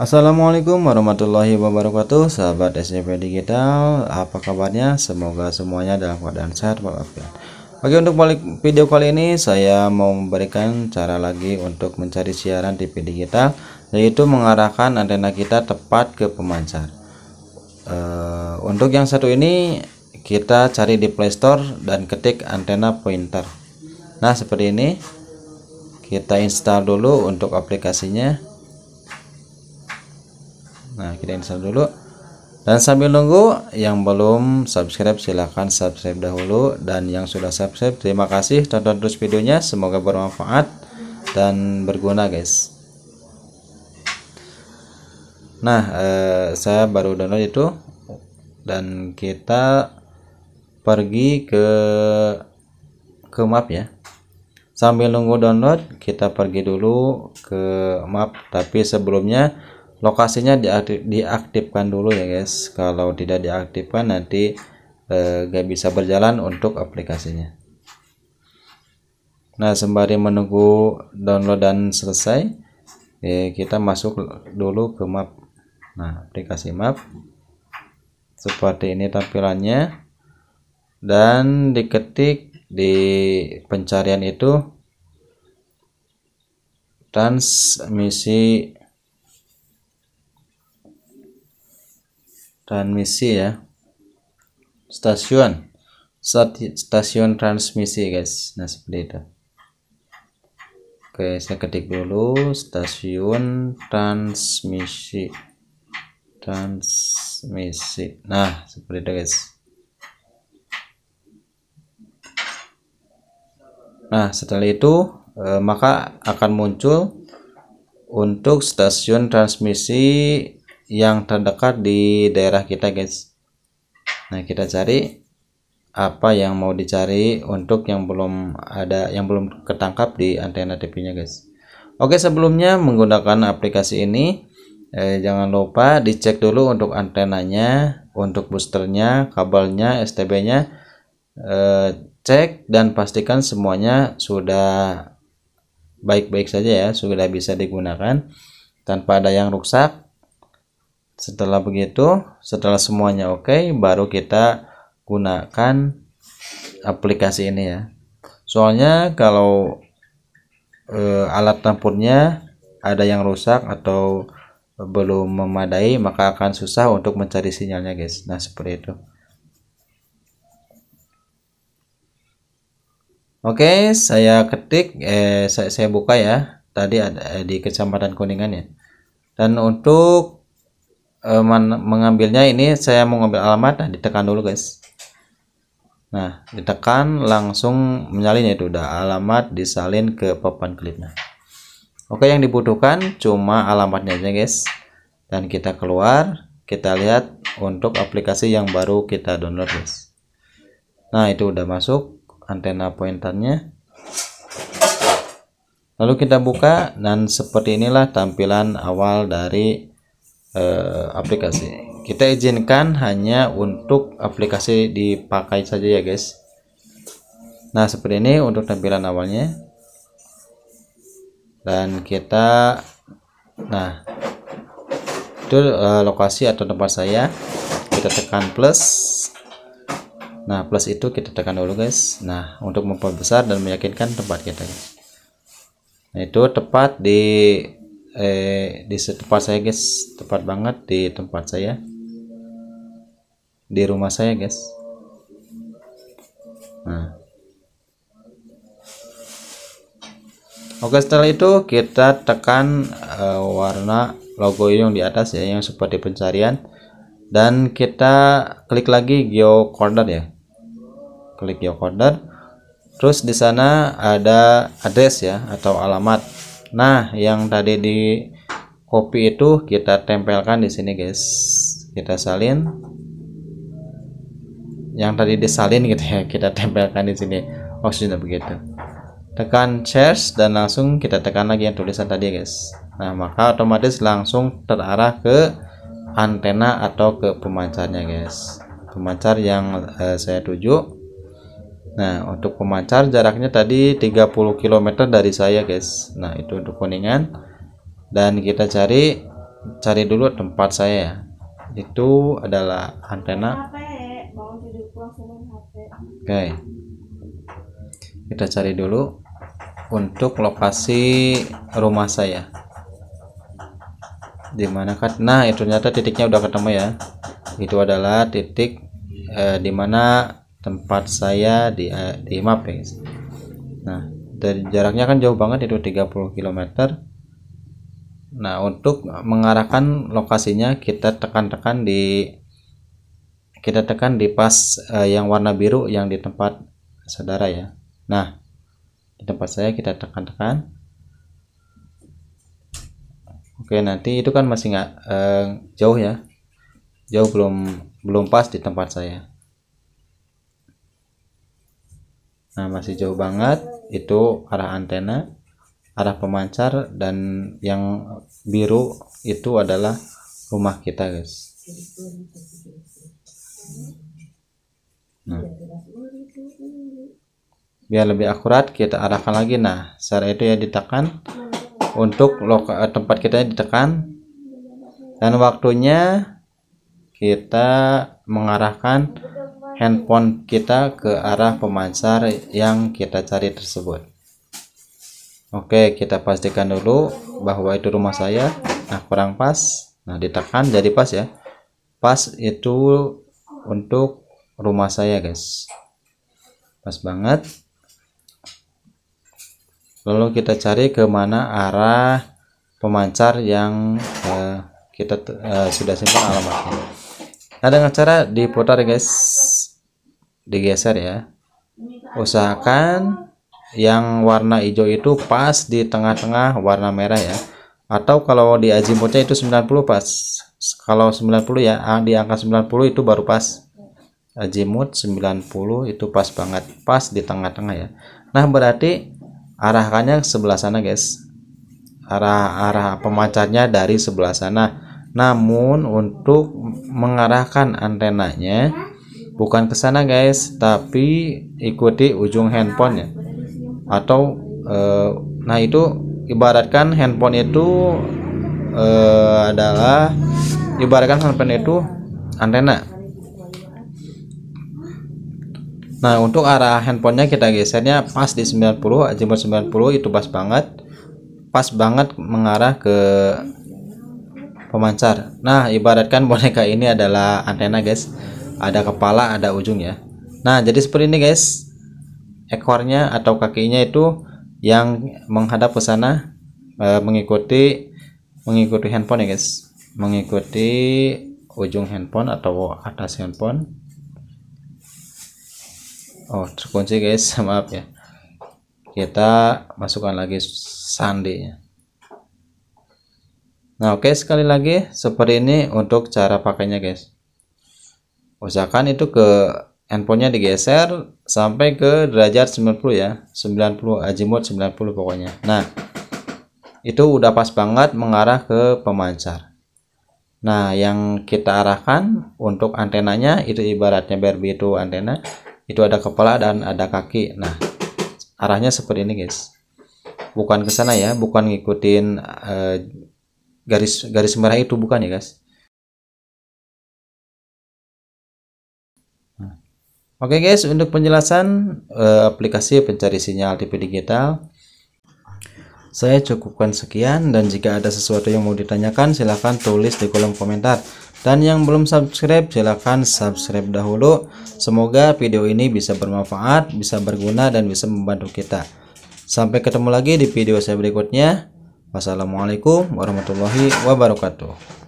Assalamualaikum warahmatullahi wabarakatuh Sahabat SCP Digital Apa kabarnya? Semoga semuanya dalam keadaan sehat walafiat Oke untuk video kali ini Saya mau memberikan cara lagi Untuk mencari siaran TV digital Yaitu mengarahkan antena kita tepat ke pemancar e, Untuk yang satu ini Kita cari di playstore Dan ketik antena pointer Nah seperti ini Kita install dulu untuk aplikasinya nah kita install dulu dan sambil nunggu yang belum subscribe silahkan subscribe dahulu dan yang sudah subscribe terima kasih tonton terus videonya semoga bermanfaat dan berguna guys nah eh, saya baru download itu dan kita pergi ke ke map ya sambil nunggu download kita pergi dulu ke map tapi sebelumnya lokasinya diaktif, diaktifkan dulu ya guys kalau tidak diaktifkan nanti eh, gak bisa berjalan untuk aplikasinya nah sembari menunggu download dan selesai eh, kita masuk dulu ke map nah aplikasi map seperti ini tampilannya dan diketik di pencarian itu transmisi transmisi ya stasiun stasiun transmisi guys nah seperti itu oke saya ketik dulu stasiun transmisi transmisi nah seperti itu guys nah setelah itu eh, maka akan muncul untuk stasiun transmisi yang terdekat di daerah kita guys nah kita cari apa yang mau dicari untuk yang belum ada yang belum ketangkap di antena TV nya guys Oke sebelumnya menggunakan aplikasi ini eh, jangan lupa dicek dulu untuk antenanya untuk boosternya kabelnya STB nya eh, cek dan pastikan semuanya sudah baik-baik saja ya sudah bisa digunakan tanpa ada yang rusak setelah begitu setelah semuanya oke okay, baru kita gunakan aplikasi ini ya soalnya kalau e, alat tempurnya ada yang rusak atau belum memadai maka akan susah untuk mencari sinyalnya guys nah seperti itu oke okay, saya ketik eh saya, saya buka ya tadi ada eh, di kecamatan kuningan ya dan untuk uh, mengambilnya ini saya mau ngambil alamat nah, ditekan dulu guys nah ditekan langsung menyalin itu udah alamat disalin ke papan klipnya oke yang dibutuhkan cuma alamatnya aja guys dan kita keluar kita lihat untuk aplikasi yang baru kita download guys nah itu udah masuk antena pointernya lalu kita buka dan seperti inilah tampilan awal dari uh, aplikasi kita izinkan hanya untuk aplikasi dipakai saja ya guys nah seperti ini untuk tampilan awalnya dan kita nah itu uh, lokasi atau tempat saya kita tekan plus nah plus itu kita tekan dulu guys nah untuk memperbesar dan meyakinkan tempat kita Nah, itu tepat di eh di tempat saya guys tepat banget di tempat saya di rumah saya guys nah Oke setelah itu kita tekan uh, warna logo yang di atas ya yang seperti pencarian dan kita klik lagi geocorder ya klik geocorder terus di sana ada address ya atau alamat Nah, yang tadi di copy itu kita tempelkan di sini, guys. Kita salin. Yang tadi disalin gitu ya, kita tempelkan di sini. Oksigen begitu. Tekan chest dan langsung kita tekan lagi yang tulisan tadi, guys. Nah, maka otomatis langsung terarah ke antena atau ke pemancarnya, guys. Pemancar yang eh, saya tuju Nah, untuk pemancar jaraknya tadi 30 km dari saya, guys. Nah, itu untuk Kuningan. Dan kita cari cari dulu tempat saya. Ya. Itu adalah antena. Ya, Oke. Okay. Kita cari dulu untuk lokasi rumah saya. Di manakah? Nah, itu ternyata titiknya udah ketemu ya. Itu adalah titik eh, dimana tempat saya di eh, di map ya guys. Nah, dari jaraknya kan jauh banget itu 30 km. Nah, untuk mengarahkan lokasinya kita tekan-tekan di kita tekan di pas uh, yang warna biru yang di tempat saudara ya. Nah, di tempat saya kita tekan-tekan. Oke, nanti itu kan masih nggak uh, jauh ya. Jauh belum belum pas di tempat saya. nah masih jauh banget itu arah antena arah pemancar dan yang biru itu adalah rumah kita guys nah biar lebih akurat kita arahkan lagi nah secara itu ya ditekan untuk loka, eh, tempat kita ya ditekan dan waktunya kita mengarahkan handphone kita ke arah pemancar yang kita cari tersebut Oke kita pastikan dulu bahwa itu rumah saya nah kurang pas nah ditekan jadi pas ya pas itu untuk rumah saya guys pas banget lalu kita cari kemana arah pemancar yang uh, kita uh, sudah simpan alamatnya nah dengan cara diputar guys digeser ya usahakan yang warna hijau itu pas di tengah-tengah warna merah ya atau kalau di azimutnya itu 90 pas kalau 90 ya ah, di angka 90 itu baru pas azimut 90 itu pas banget pas di tengah-tengah ya nah berarti arahkannya sebelah sana guys arah arah pemancarnya dari sebelah sana namun untuk mengarahkan antenanya bukan ke sana guys tapi ikuti ujung handphonenya atau eh, nah itu ibaratkan handphone itu eh, adalah ibaratkan handphone itu antena Nah untuk arah handphonenya kita gesernya pas di 90 jember 90 itu pas banget pas banget mengarah ke pemancar nah ibaratkan boneka ini adalah antena guys ada kepala ada ujung ya nah jadi seperti ini guys ekornya atau kakinya itu yang menghadap ke sana e, mengikuti mengikuti handphone ya guys mengikuti ujung handphone atau atas handphone oh terkunci guys maaf ya kita masukkan lagi sandinya nah oke okay, sekali lagi seperti ini untuk cara pakainya guys usahakan itu ke handphonenya digeser sampai ke derajat 90 ya 90 azimut 90 pokoknya nah itu udah pas banget mengarah ke pemancar nah yang kita arahkan untuk antenanya itu ibaratnya berbi itu antena itu ada kepala dan ada kaki nah arahnya seperti ini guys bukan ke sana ya bukan ngikutin eh, garis garis merah itu bukan ya guys Oke okay guys, untuk penjelasan eh, aplikasi pencari sinyal TV digital, saya cukupkan sekian dan jika ada sesuatu yang mau ditanyakan silahkan tulis di kolom komentar. Dan yang belum subscribe silahkan subscribe dahulu. Semoga video ini bisa bermanfaat, bisa berguna dan bisa membantu kita. Sampai ketemu lagi di video saya berikutnya. Wassalamualaikum warahmatullahi wabarakatuh.